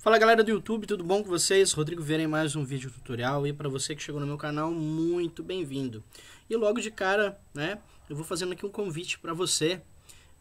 Fala galera do YouTube, tudo bom com vocês? Rodrigo Vieira em mais um vídeo tutorial e para você que chegou no meu canal, muito bem-vindo. E logo de cara, né, eu vou fazendo aqui um convite para você.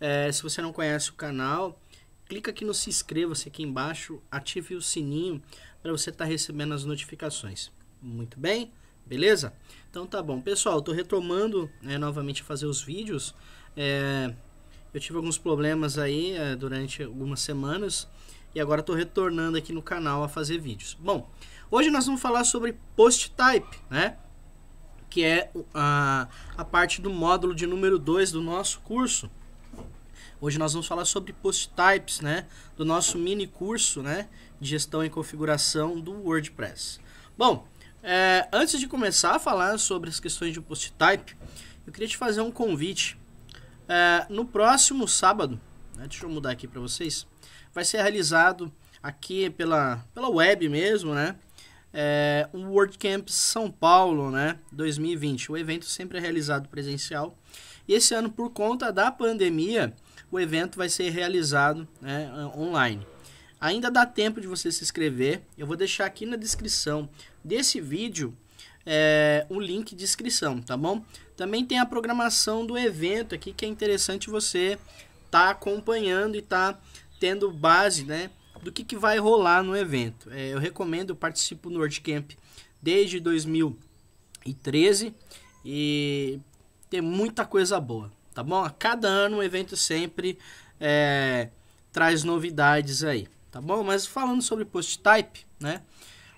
É, se você não conhece o canal, clica aqui no se inscreva-se aqui embaixo, ative o sininho para você estar tá recebendo as notificações. Muito bem? Beleza? Então tá bom. Pessoal, estou retomando né, novamente fazer os vídeos. É, eu tive alguns problemas aí é, durante algumas semanas e agora estou retornando aqui no canal a fazer vídeos. Bom, hoje nós vamos falar sobre post type, né? Que é a, a parte do módulo de número 2 do nosso curso. Hoje nós vamos falar sobre post types, né? Do nosso mini curso, né? De gestão e configuração do WordPress. Bom, é, antes de começar a falar sobre as questões de post type, eu queria te fazer um convite. É, no próximo sábado, né? Deixa eu mudar aqui para vocês. Vai ser realizado aqui pela, pela web mesmo, né? É, o WordCamp São Paulo, né? 2020. O evento sempre é realizado presencial. E esse ano, por conta da pandemia, o evento vai ser realizado né, online. Ainda dá tempo de você se inscrever. Eu vou deixar aqui na descrição desse vídeo é, um link de inscrição, tá bom? Também tem a programação do evento aqui que é interessante você tá acompanhando e tá tendo base, né, do que, que vai rolar no evento. É, eu recomendo, eu participo no WordCamp desde 2013 e tem muita coisa boa, tá bom? A cada ano o evento sempre é, traz novidades aí, tá bom? Mas falando sobre post type, né?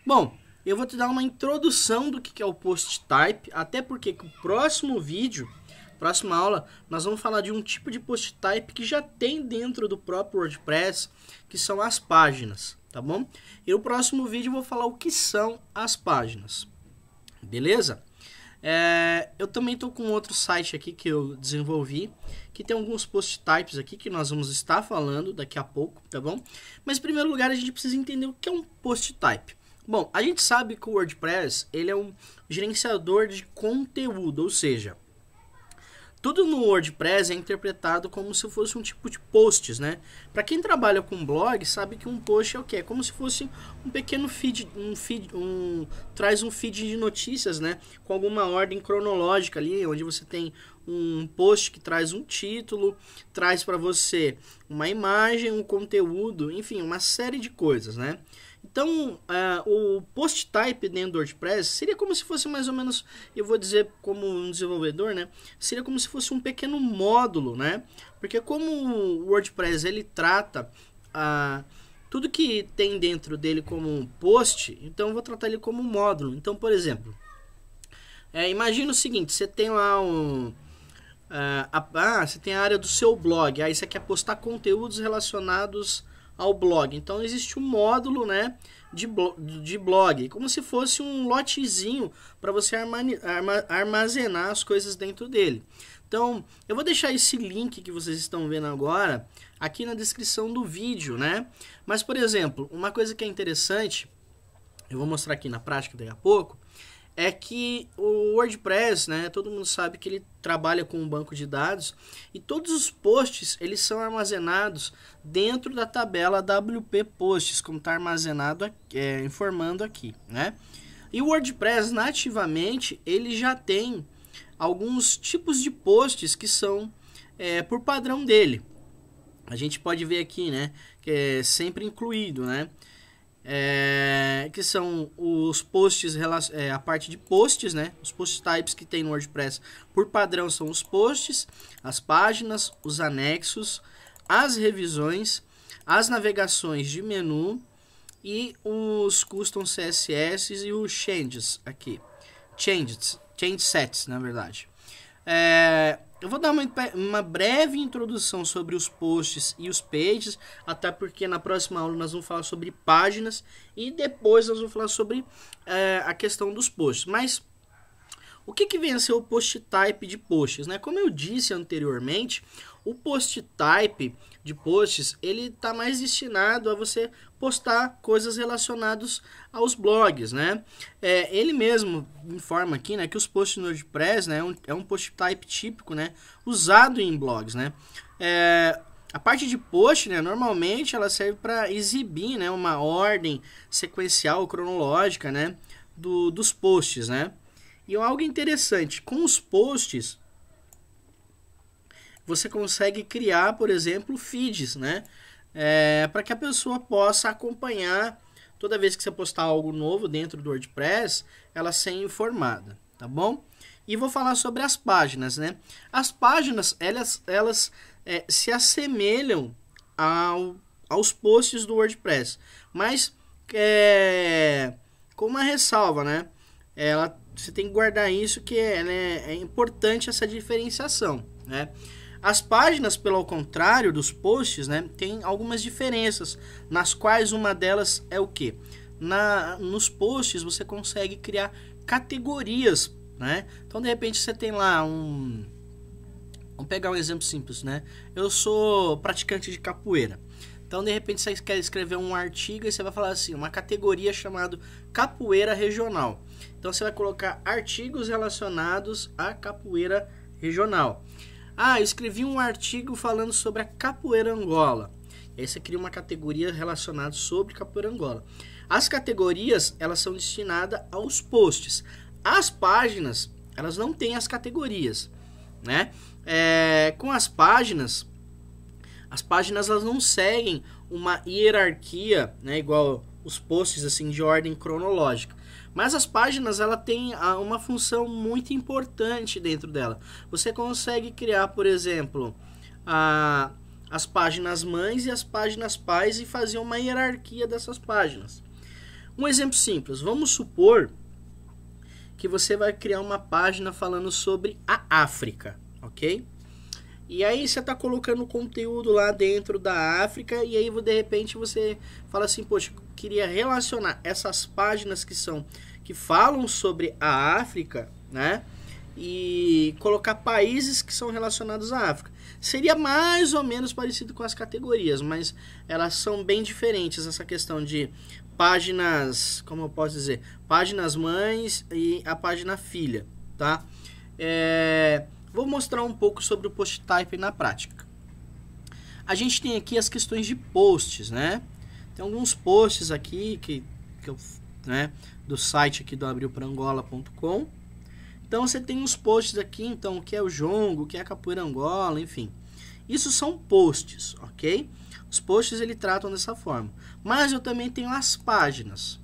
Bom, eu vou te dar uma introdução do que, que é o post type, até porque que o próximo vídeo Próxima aula, nós vamos falar de um tipo de post type que já tem dentro do próprio WordPress, que são as páginas, tá bom? E no próximo vídeo eu vou falar o que são as páginas, beleza? É, eu também estou com outro site aqui que eu desenvolvi, que tem alguns post types aqui que nós vamos estar falando daqui a pouco, tá bom? Mas em primeiro lugar a gente precisa entender o que é um post type. Bom, a gente sabe que o WordPress ele é um gerenciador de conteúdo, ou seja, tudo no WordPress é interpretado como se fosse um tipo de posts, né? Para quem trabalha com blog, sabe que um post é o quê? É como se fosse um pequeno feed, um feed, um traz um feed de notícias, né? Com alguma ordem cronológica ali, onde você tem um post que traz um título, traz para você uma imagem, um conteúdo, enfim, uma série de coisas, né? Então, uh, o post type dentro do WordPress seria como se fosse mais ou menos, eu vou dizer como um desenvolvedor, né? Seria como se fosse um pequeno módulo, né? Porque como o WordPress ele trata a uh, tudo que tem dentro dele como um post, então eu vou tratar ele como um módulo. Então, por exemplo, é, imagina o seguinte, você tem lá um ah, ah, você tem a área do seu blog, aí você quer postar conteúdos relacionados ao blog. Então existe um módulo, né, de, de blog, como se fosse um lotezinho para você armazenar as coisas dentro dele. Então, eu vou deixar esse link que vocês estão vendo agora aqui na descrição do vídeo, né? Mas, por exemplo, uma coisa que é interessante, eu vou mostrar aqui na prática daqui a pouco, é que o WordPress, né, todo mundo sabe que ele trabalha com um banco de dados e todos os posts eles são armazenados dentro da tabela WP Posts, como está armazenado aqui, é, informando aqui, né? E o WordPress nativamente ele já tem alguns tipos de posts que são é, por padrão dele. A gente pode ver aqui, né, que é sempre incluído, né? É, que são os posts, é, a parte de posts, né? Os post types que tem no WordPress por padrão são os posts, as páginas, os anexos, as revisões, as navegações de menu e os custom CSS e os changes aqui. Changes, change sets, na verdade. É, eu vou dar uma, uma, breve introdução sobre os posts e os pages, até porque na próxima aula nós vamos falar sobre páginas e depois nós vamos falar sobre é, a questão dos posts. Mas o que, que vem a ser o post type de posts? Né? Como eu disse anteriormente, o post type de posts ele está mais destinado a você postar coisas relacionadas aos blogs, né? É, ele mesmo informa aqui, né, que os posts no WordPress, né, é um é post type típico, né, usado em blogs, né? É, a parte de post, né, normalmente ela serve para exibir, né, uma ordem sequencial ou cronológica, né, do, dos posts, né? E é algo interessante, com os posts você consegue criar, por exemplo, feeds, né? é, para que a pessoa possa acompanhar toda vez que você postar algo novo dentro do WordPress, ela ser informada, tá bom? E vou falar sobre as páginas, né? As páginas, elas, elas é, se assemelham ao, aos posts do WordPress, mas é, com uma ressalva, né? Ela, você tem que guardar isso, que é, né, é importante essa diferenciação, né? As páginas, pelo contrário dos posts, né, tem algumas diferenças, nas quais uma delas é o que? Na, nos posts você consegue criar categorias, né? Então de repente você tem lá um, vamos pegar um exemplo simples, né? Eu sou praticante de capoeira. Então, de repente, você quer escrever um artigo e você vai falar assim, uma categoria chamada capoeira regional. Então, você vai colocar artigos relacionados à capoeira regional. Ah, eu escrevi um artigo falando sobre a capoeira Angola. Essa cria uma categoria relacionada sobre capoeira Angola. As categorias, elas são destinadas aos posts. As páginas, elas não têm as categorias, né? É, com as páginas, as páginas elas não seguem uma hierarquia, né? Igual os posts assim de ordem cronológica. Mas as páginas ela tem ah, uma função muito importante dentro dela. Você consegue criar, por exemplo, a, ah, as páginas mães e as páginas pais e fazer uma hierarquia dessas páginas. Um exemplo simples. Vamos supor que você vai criar uma página falando sobre a África, ok? E aí você está colocando conteúdo lá dentro da África e aí de repente você fala assim, poxa, queria relacionar essas páginas que são que falam sobre a África, né? E colocar países que são relacionados à África. Seria mais ou menos parecido com as categorias, mas elas são bem diferentes essa questão de páginas, como eu posso dizer, páginas mães e a página filha, tá? É, Vou mostrar um pouco sobre o post type na prática. A gente tem aqui as questões de posts, né? Tem alguns posts aqui que, que eu, né, do site aqui do abrilprangola.com. Então você tem uns posts aqui, então, o que é o jongo, o que é a capoeira angola, enfim. Isso são posts, ok? Os posts ele tratam dessa forma. Mas eu também tenho as páginas.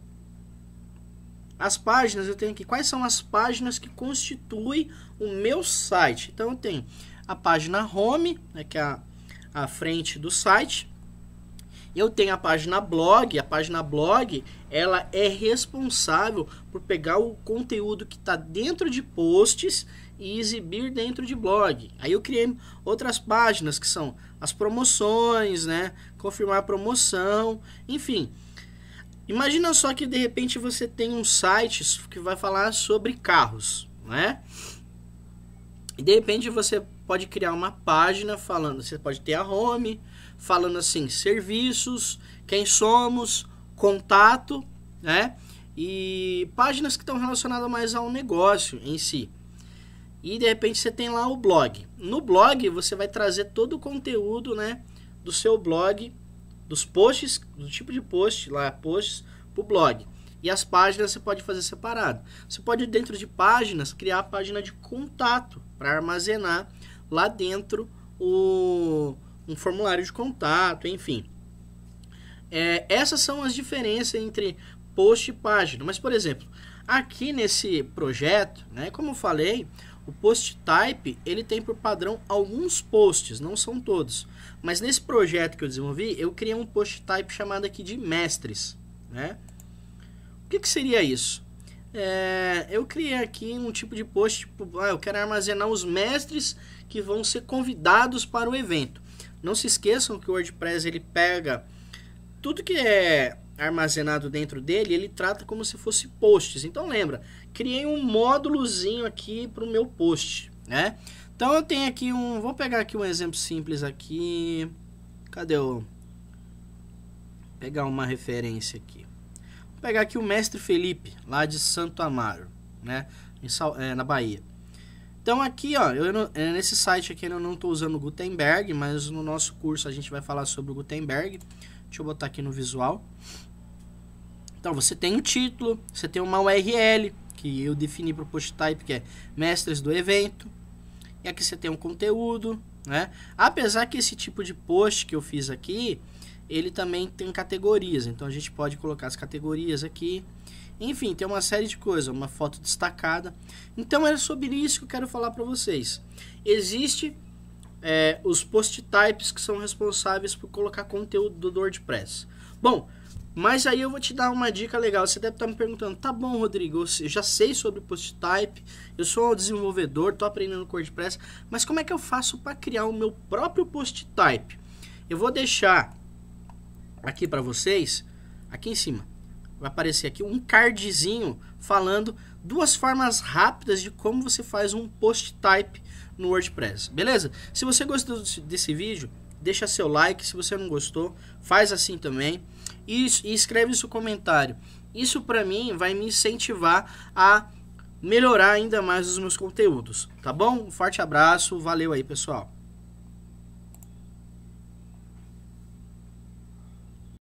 As páginas, eu tenho aqui quais são as páginas que constituem o meu site. Então, eu tenho a página home, né, que é a, a frente do site. Eu tenho a página blog, a página blog, ela é responsável por pegar o conteúdo que está dentro de posts e exibir dentro de blog. Aí eu criei outras páginas que são as promoções, né? Confirmar a promoção, enfim. Imagina só que de repente você tem um site que vai falar sobre carros, né? E de repente você pode criar uma página falando, você pode ter a home, falando assim, serviços, quem somos, contato, né? E páginas que estão relacionadas mais ao negócio em si. E de repente você tem lá o blog. No blog você vai trazer todo o conteúdo, né, do seu blog dos posts, do tipo de post lá, posts para o blog. E as páginas você pode fazer separado. Você pode, dentro de páginas, criar a página de contato para armazenar lá dentro o, um formulário de contato, enfim. É, essas são as diferenças entre post e página. Mas, por exemplo, aqui nesse projeto, né, como eu falei, o post type ele tem por padrão alguns posts, não são todos. Mas nesse projeto que eu desenvolvi, eu criei um post type chamado aqui de mestres. Né? O que, que seria isso? É, eu criei aqui um tipo de post, tipo, ah, eu quero armazenar os mestres que vão ser convidados para o evento. Não se esqueçam que o WordPress ele pega tudo que é armazenado dentro dele, ele trata como se fosse posts. Então lembra, criei um módulozinho aqui para o meu post, né? Então eu tenho aqui um, vou pegar aqui um exemplo simples aqui. Cadê o pegar uma referência aqui. Vou pegar aqui o mestre Felipe, lá de Santo Amaro, né? Em, é, na Bahia. Então aqui, ó, eu não, é, nesse site aqui eu não estou usando Gutenberg, mas no nosso curso a gente vai falar sobre o Gutenberg. Deixa eu botar aqui no visual. Então você tem um título, você tem uma URL que eu defini para o post type que é mestres do evento. E aqui você tem um conteúdo, né? Apesar que esse tipo de post que eu fiz aqui, ele também tem categorias, então a gente pode colocar as categorias aqui. Enfim, tem uma série de coisas, uma foto destacada. Então é sobre isso que eu quero falar para vocês. Existe é, os post types que são responsáveis por colocar conteúdo do WordPress. Bom, mas aí eu vou te dar uma dica legal. Você deve estar me perguntando, tá bom, Rodrigo, eu já sei sobre post type, eu sou um desenvolvedor, estou aprendendo com WordPress, mas como é que eu faço para criar o meu próprio post type? Eu vou deixar aqui para vocês, aqui em cima, vai aparecer aqui um cardzinho falando duas formas rápidas de como você faz um post type no WordPress, beleza? Se você gostou desse vídeo, deixa seu like. Se você não gostou, faz assim também. E, e escreve seu comentário. Isso para mim vai me incentivar a melhorar ainda mais os meus conteúdos, tá bom? Um forte abraço, valeu aí, pessoal.